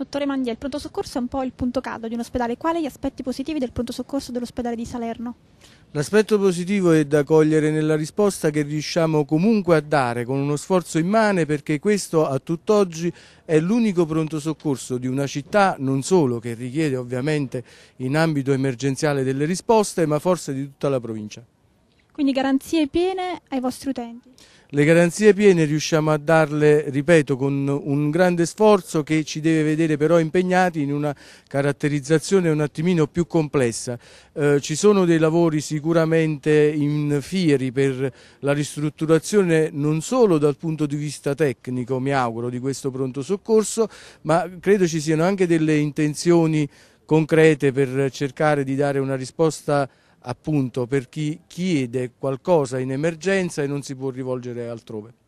Dottore Mandia, il pronto soccorso è un po' il punto caldo di un ospedale. Quali gli aspetti positivi del pronto soccorso dell'ospedale di Salerno? L'aspetto positivo è da cogliere nella risposta che riusciamo comunque a dare con uno sforzo immane perché questo a tutt'oggi è l'unico pronto soccorso di una città non solo che richiede ovviamente in ambito emergenziale delle risposte ma forse di tutta la provincia. Quindi garanzie piene ai vostri utenti. Le garanzie piene riusciamo a darle, ripeto, con un grande sforzo che ci deve vedere però impegnati in una caratterizzazione un attimino più complessa. Eh, ci sono dei lavori sicuramente in fieri per la ristrutturazione non solo dal punto di vista tecnico, mi auguro, di questo pronto soccorso, ma credo ci siano anche delle intenzioni concrete per cercare di dare una risposta appunto per chi chiede qualcosa in emergenza e non si può rivolgere altrove.